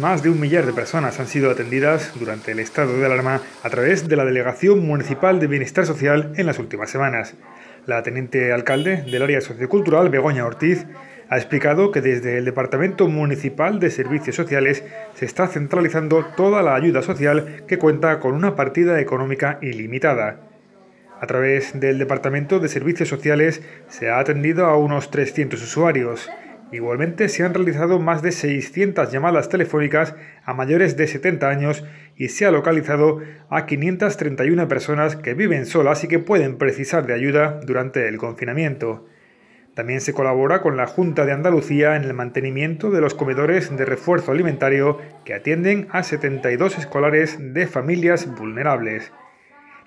Más de un millar de personas han sido atendidas durante el estado de alarma a través de la Delegación Municipal de Bienestar Social en las últimas semanas. La teniente alcalde del área sociocultural, Begoña Ortiz, ha explicado que desde el Departamento Municipal de Servicios Sociales se está centralizando toda la ayuda social que cuenta con una partida económica ilimitada. A través del Departamento de Servicios Sociales se ha atendido a unos 300 usuarios. Igualmente se han realizado más de 600 llamadas telefónicas a mayores de 70 años y se ha localizado a 531 personas que viven solas y que pueden precisar de ayuda durante el confinamiento. También se colabora con la Junta de Andalucía en el mantenimiento de los comedores de refuerzo alimentario que atienden a 72 escolares de familias vulnerables.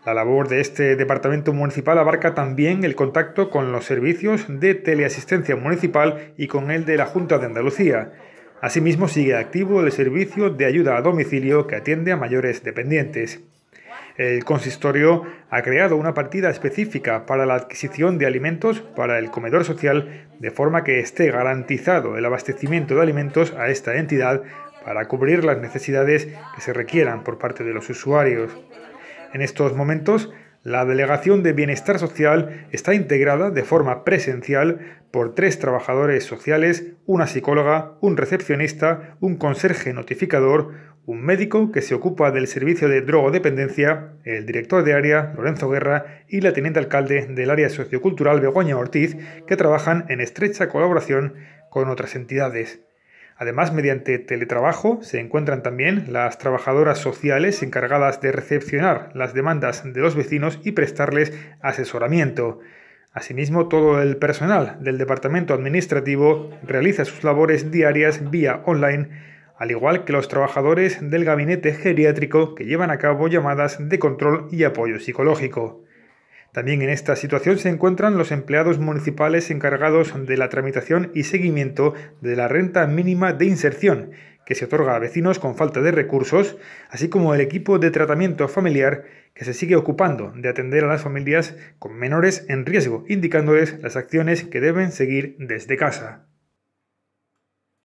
La labor de este departamento municipal abarca también el contacto con los servicios de teleasistencia municipal y con el de la Junta de Andalucía. Asimismo, sigue activo el servicio de ayuda a domicilio que atiende a mayores dependientes. El consistorio ha creado una partida específica para la adquisición de alimentos para el comedor social, de forma que esté garantizado el abastecimiento de alimentos a esta entidad para cubrir las necesidades que se requieran por parte de los usuarios. En estos momentos, la Delegación de Bienestar Social está integrada de forma presencial por tres trabajadores sociales, una psicóloga, un recepcionista, un conserje notificador, un médico que se ocupa del servicio de drogodependencia, el director de área, Lorenzo Guerra, y la teniente alcalde del área sociocultural, Begoña Ortiz, que trabajan en estrecha colaboración con otras entidades. Además, mediante teletrabajo se encuentran también las trabajadoras sociales encargadas de recepcionar las demandas de los vecinos y prestarles asesoramiento. Asimismo, todo el personal del departamento administrativo realiza sus labores diarias vía online, al igual que los trabajadores del gabinete geriátrico que llevan a cabo llamadas de control y apoyo psicológico. También en esta situación se encuentran los empleados municipales encargados de la tramitación y seguimiento de la renta mínima de inserción, que se otorga a vecinos con falta de recursos, así como el equipo de tratamiento familiar que se sigue ocupando de atender a las familias con menores en riesgo, indicándoles las acciones que deben seguir desde casa.